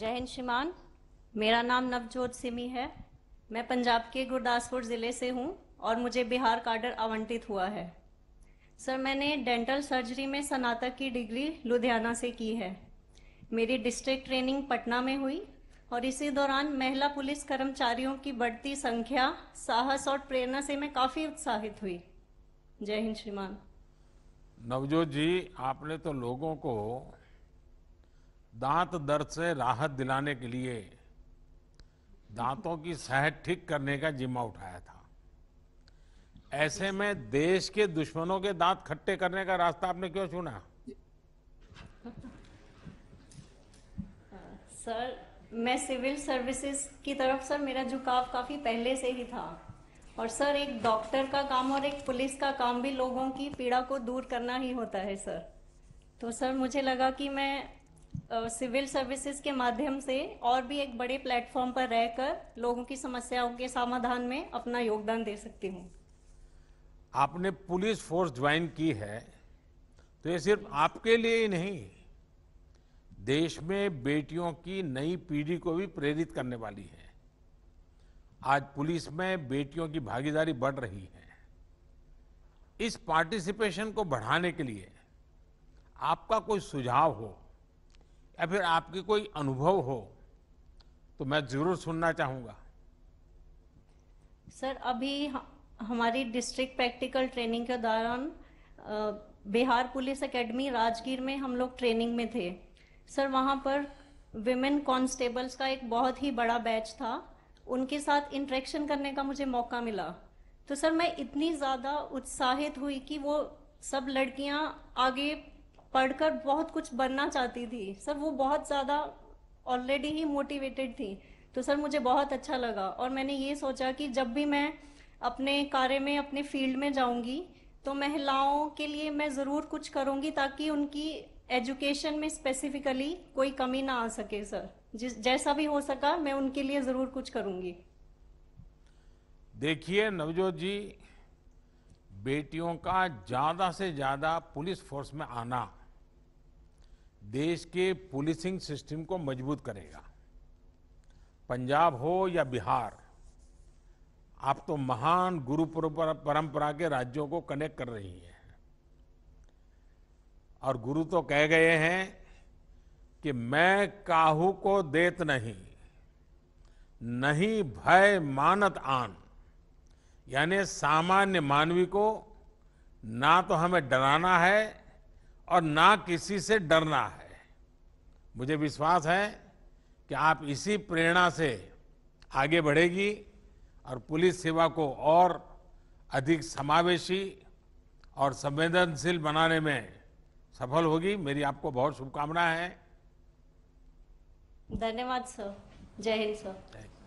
जय हिंद श्रीमान मेरा नाम नवजोत सिमी है मैं पंजाब के गुरदासपुर ज़िले से हूँ और मुझे बिहार कार्डर आवंटित हुआ है सर मैंने डेंटल सर्जरी में स्नातक की डिग्री लुधियाना से की है मेरी डिस्ट्रिक्ट ट्रेनिंग पटना में हुई और इसी दौरान महिला पुलिस कर्मचारियों की बढ़ती संख्या साहस और प्रेरणा से मैं काफ़ी उत्साहित हुई जय हिंद श्रीमान नवजोत जी आपने तो लोगों को दांत दर्द से राहत दिलाने के लिए दांतों की सेहत ठीक करने का जिम्मा उठाया था ऐसे में देश के दुश्मनों के दांत खट्टे करने का रास्ता आपने क्यों चुना सर मैं सिविल सर्विसेज की तरफ सर मेरा झुकाव काफ़ी पहले से ही था और सर एक डॉक्टर का काम और एक पुलिस का काम भी लोगों की पीड़ा को दूर करना ही होता है सर तो सर मुझे लगा कि मैं सिविल uh, सर्विसेज के माध्यम से और भी एक बड़े प्लेटफॉर्म पर रहकर लोगों की समस्याओं के समाधान में अपना योगदान दे सकती हूँ आपने पुलिस फोर्स ज्वाइन की है तो ये सिर्फ आपके लिए ही नहीं देश में बेटियों की नई पीढ़ी को भी प्रेरित करने वाली है आज पुलिस में बेटियों की भागीदारी बढ़ रही है इस पार्टिसिपेशन को बढ़ाने के लिए आपका कोई सुझाव हो या फिर आपके कोई अनुभव हो तो मैं जरूर सुनना चाहूंगा सर अभी हमारी डिस्ट्रिक्ट प्रैक्टिकल ट्रेनिंग के दौरान बिहार पुलिस एकेडमी राजगीर में हम लोग ट्रेनिंग में थे सर वहाँ पर विमेन कॉन्स्टेबल्स का एक बहुत ही बड़ा बैच था उनके साथ इंट्रैक्शन करने का मुझे मौका मिला तो सर मैं इतनी ज़्यादा उत्साहित हुई कि वो सब लड़कियाँ आगे पढ़कर बहुत कुछ बनना चाहती थी सर वो बहुत ज़्यादा ऑलरेडी ही मोटिवेटेड थी तो सर मुझे बहुत अच्छा लगा और मैंने ये सोचा कि जब भी मैं अपने कार्य में अपने फील्ड में जाऊंगी तो महिलाओं के लिए मैं ज़रूर कुछ करूंगी ताकि उनकी एजुकेशन में स्पेसिफिकली कोई कमी ना आ सके सर जिस जैसा भी हो सका मैं उनके लिए ज़रूर कुछ करूंगी देखिए नवजोत जी बेटियों का ज़्यादा से ज़्यादा पुलिस फोर्स में आना देश के पुलिसिंग सिस्टम को मजबूत करेगा पंजाब हो या बिहार आप तो महान गुरु परंपरा के राज्यों को कनेक्ट कर रही हैं और गुरु तो कह गए हैं कि मैं काहू को देत नहीं नहीं भय मानत आन यानी सामान्य मानवी को ना तो हमें डराना है और ना किसी से डरना है मुझे विश्वास है कि आप इसी प्रेरणा से आगे बढ़ेगी और पुलिस सेवा को और अधिक समावेशी और संवेदनशील बनाने में सफल होगी मेरी आपको बहुत शुभकामना है धन्यवाद सर जय हिंद सर